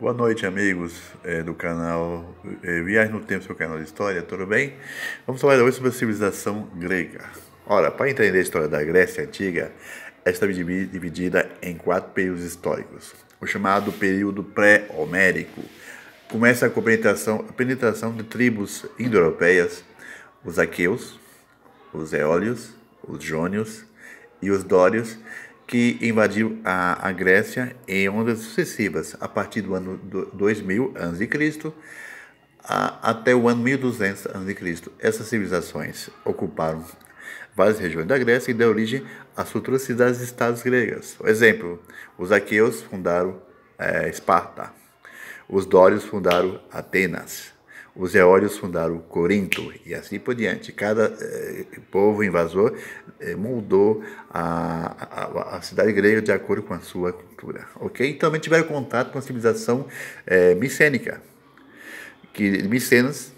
Boa noite, amigos é, do canal é, Viagem no Tempo, seu canal de história, tudo bem? Vamos falar hoje sobre a civilização grega. Ora, para entender a história da Grécia Antiga, ela está é dividida em quatro períodos históricos. O chamado período pré-homérico começa com a penetração, a penetração de tribos indo-europeias, os aqueus, os eólios, os jônios e os dórios, que invadiu a, a Grécia em ondas sucessivas, a partir do ano 2000 a.C. até o ano 1200 a.C. Essas civilizações ocuparam várias regiões da Grécia e deu origem às futuras cidades-estados gregas. Por exemplo, os aqueus fundaram é, Esparta, os dórios fundaram Atenas os eólios fundaram Corinto e assim por diante. Cada eh, povo invasor eh, moldou a, a, a, cidade grega de acordo com a sua cultura. Ok? Também então, tiveram contato com a civilização eh, micênica, que micenas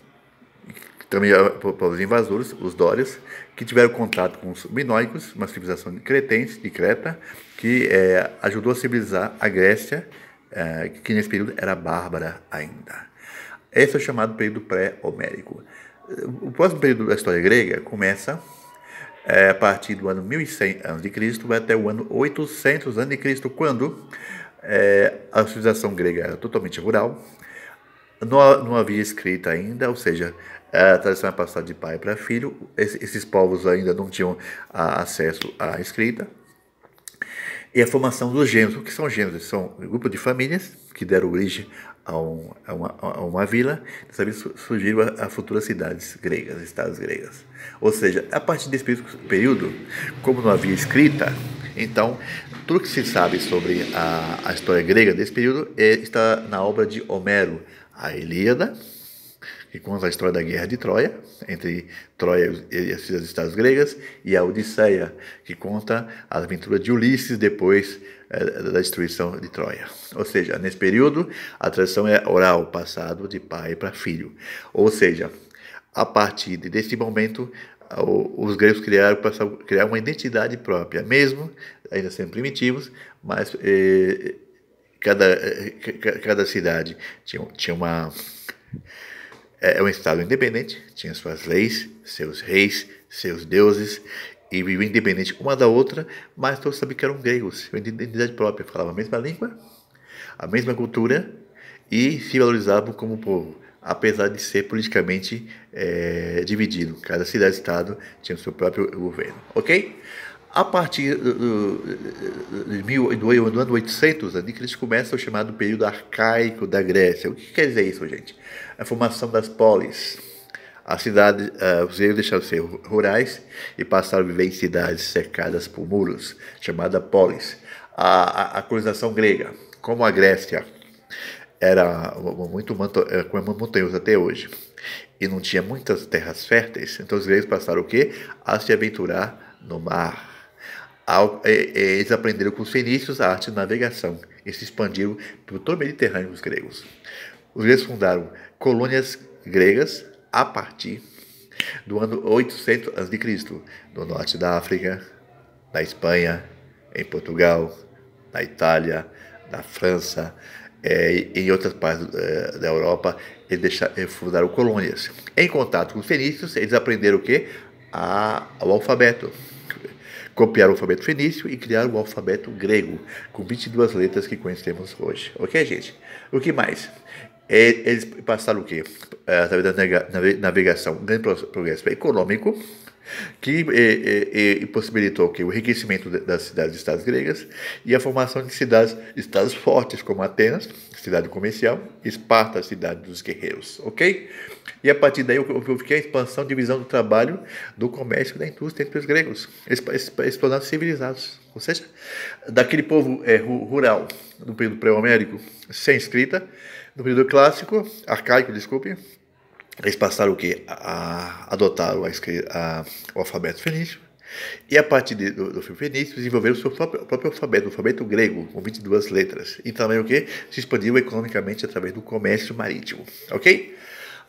também povos invasores, os dórios, que tiveram contato com os minóicos, uma civilização cretense, de Creta, que eh, ajudou a civilizar a Grécia, eh, que nesse período era bárbara ainda. Esse é o chamado período pré-homérico. O próximo período da história grega começa é, a partir do ano 1100 a.C. até o ano 800 a.C., quando é, a civilização grega era totalmente rural, não, não havia escrita ainda, ou seja, a tradição era passada de pai para filho, esses, esses povos ainda não tinham a, acesso à escrita, e a formação dos gêneros. O que são gêneros? São grupos grupo de famílias que deram origem a, um, a, uma, a uma, vila, dessa vez surgiram as futuras cidades gregas, estados gregas. Ou seja, a partir desse período, como não havia escrita, então tudo que se sabe sobre a, história grega desse período é, está na obra de Homero, a Ilíada, que conta a história da guerra de Troia, entre Troia e as cidades gregas, e a Odisseia, que conta a aventura de Ulisses depois eh, da destruição de Troia. Ou seja, nesse período, a tradição é oral, passado de pai para filho. Ou seja, a partir desse momento, os gregos criaram criar uma identidade própria, mesmo ainda sendo primitivos, mas eh, cada, eh, cada cidade tinha, tinha uma é, é um Estado independente, tinha suas leis, seus reis, seus deuses, e viviam independente uma da outra, mas todos sabiam que eram gregos, tinham identidade própria, falavam a mesma língua, a mesma cultura e se valorizavam como povo, apesar de ser politicamente é, dividido. Cada cidade-estado tinha o seu próprio governo, ok? A partir do, do, do, ano 800 eles né, começa o chamado período arcaico da Grécia. O que quer dizer isso, gente? A formação das polis. As cidades, uh, eh, os gregos deixaram de ser rurais e passaram a viver em cidades cercadas por muros, chamada polis. A, a, a colonização grega, como a Grécia era muito eh, montanhosa até hoje e não tinha muitas terras férteis, então os gregos passaram o quê? A se aventurar no mar. É, é, eles aprenderam com os fenícios a arte de navegação e se expandiram por todo o Mediterrâneo os gregos. Os gregos fundaram colônias gregas a partir do ano 800 a.C., no norte da África, na Espanha, em Portugal, na Itália, na França, é, em outras partes é, da Europa, eles, deixaram, fundaram colônias. Em contato com os fenícios, eles aprenderam o quê? A, o alfabeto copiar o alfabeto fenício e criar o alfabeto grego, com 22 letras que conhecemos hoje. Ok, gente? O que mais? É, eles passaram o quê? É, através da navegação, grande progresso econômico, que é, possibilitou o enriquecimento das cidades-estados gregas e a formação de cidades-estados fortes, como Atenas, cidade comercial, Esparta, cidade dos guerreiros, ok? E a partir daí, eu que é a expansão, divisão do trabalho, do comércio e da indústria entre os gregos, explorando civilizados. Ou seja, daquele povo é, rural do período pré-homérico, sem escrita, do período clássico, arcaico, desculpe, eles passaram o quê? A, a adotaram a, o alfabeto fenício e a partir de, do, do, filme fenício desenvolveram o seu próprio, próprio alfabeto, o alfabeto grego, com 22 letras. E também o quê? Se expandiu economicamente através do comércio marítimo, ok?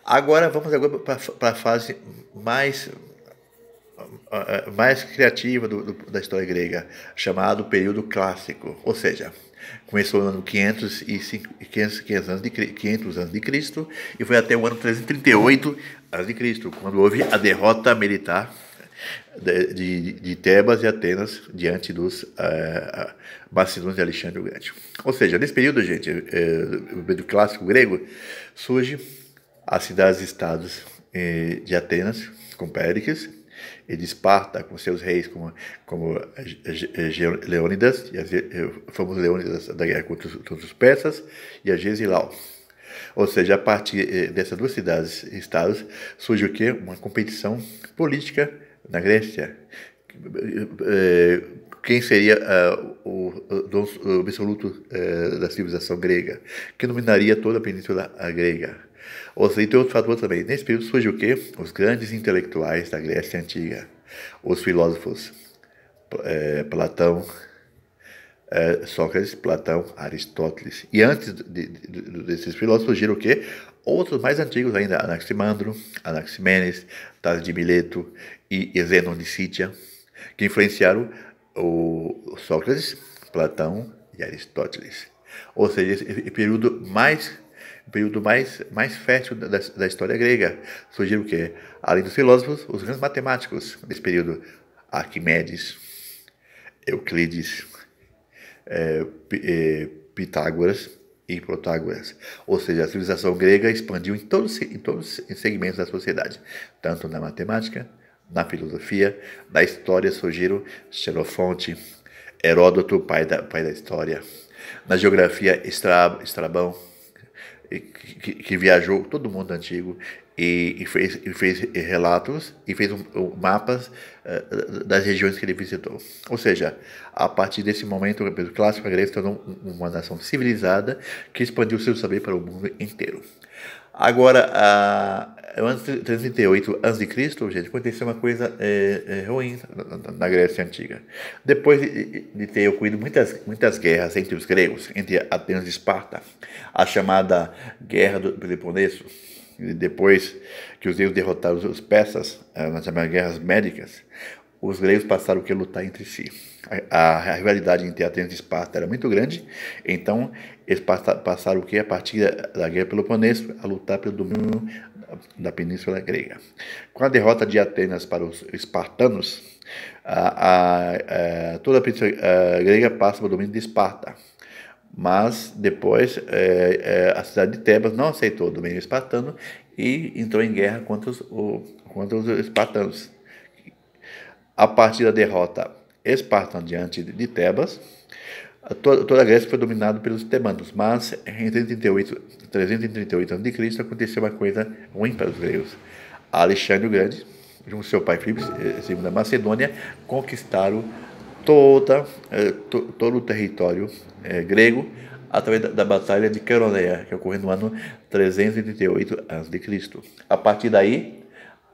Agora vamos agora para a fase mais mais criativa do, do, da história grega, chamado período clássico, ou seja, Começou no ano 500, e 500, 500, anos de, 500 anos de Cristo e foi até o ano 338 anos de Cristo, quando houve a derrota militar de, de, de Tebas e Atenas diante dos uh, eh, Macedônios de Alexandre o Grande. Ou seja, nesse período, gente, uh, eh, do clássico grego, surge as cidades-estados eh, de Atenas, com Péricles, de Esparta, com seus reis como, como eh, eh, eh, Leônidas, e as, o famoso Leônidas da guerra contra os, contra os persas, e a Gesilau. Ou seja, a partir dessas duas cidades e estados surge o quê? Uma competição política na Grécia. Quem seria o dono absoluto da civilização grega? Que dominaria toda a península grega? Ou seja, tem outro fator também. Nesse período surge o quê? Os grandes intelectuais da Grécia Antiga, os filósofos é, Platão, é, Sócrates, Platão, Aristóteles. E antes de, de, desses filósofos surgiram o quê? Outros mais antigos ainda, Anaximandro, Anaximenes, Tales de Mileto e Zeno de Cítia, que influenciaram o Sócrates, Platão e Aristóteles. Ou seja, esse período mais o período mais, mais fértil da, da história grega. Surgiram o quê? Além dos filósofos, os grandes matemáticos desse período. Arquimedes, Euclides, é, é, Pitágoras e Protágoras. Ou seja, a civilização grega expandiu em todos, em todos os segmentos da sociedade, tanto na matemática, na filosofia, na história surgiram Xenofonte, Heródoto, pai da, pai da história, na geografia Estra, Estrabão, que, que viajou, todo mundo antigo, e, e, fez, e fez relatos e fez um, um, mapas uh, das regiões que ele visitou. Ou seja, a partir desse momento, o período clássico, a Grécia tornou uma nação civilizada que expandiu seu saber para o mundo inteiro. Agora, anos 38 a.C., gente, aconteceu uma coisa é, é, ruim na, na, Grécia Antiga. Depois de, de, ter ocorrido muitas, muitas guerras entre os gregos, entre Atenas e Esparta, a chamada Guerra do Peloponeso, depois que os gregos derrotaram os persas, eh, nas chamadas guerras médicas, os gregos passaram que lutar entre si. A, a rivalidade entre Atenas e Esparta era muito grande, então eles passaram o que a partir da guerra Peloponeso a lutar pelo domínio da península grega. Com a derrota de Atenas para os espartanos, a, a, é, toda a península é, grega passa para o domínio de Esparta. Mas depois é, é, a cidade de Tebas não aceitou o domínio espartano e entrou em guerra contra os, o, contra os espartanos a partir da derrota espartana diante de Tebas, toda, a Grécia foi dominada pelos tebanos, mas em 338, a.C. aconteceu uma coisa ruim para os gregos. Alexandre o Grande, junto com seu pai Filipe II eh, da Macedônia, conquistaram toda, eh, todo o território eh, grego através da, Batalha de Queroneia, que ocorreu no ano 338 a.C. A partir daí,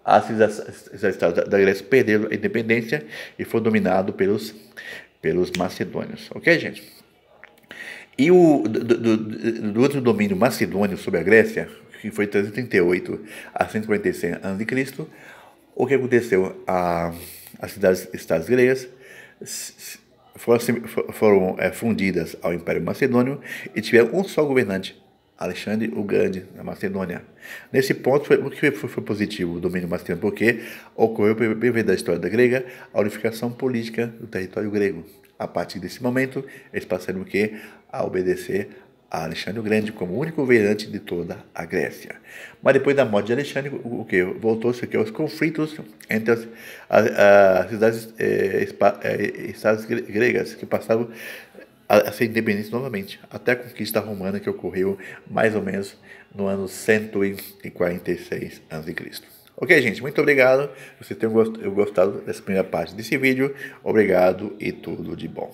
as cidades da Grécia perderam a independência e foi dominado pelos, pelos macedônios. Ok, gente? E o do, do, do outro domínio macedônio sobre a Grécia, que foi 338 a 146 a.C., o que aconteceu? A, as cidades-estados gregas foram, foram é, fundidas ao Império Macedônio e tiveram um só governante, Alexandre o Grande, na Macedônia. Nesse ponto, foi, o que foi, foi positivo o domínio macedônio, porque ocorreu bem primeira da história da grega a unificação política do território grego. A partir desse momento, eles passaram o quê? A obedecer a Alexandre o Grande como único governante de toda a Grécia. Mas depois da morte de Alexandre, o que voltou-se que aos conflitos entre as, as, as cidades eh, eh, estados gregas que passavam a ser independente novamente, até a conquista romana que ocorreu mais ou menos no ano 146 a.C. Ok, gente, muito obrigado. Vocês tenham gostado dessa primeira parte desse vídeo. Obrigado e tudo de bom.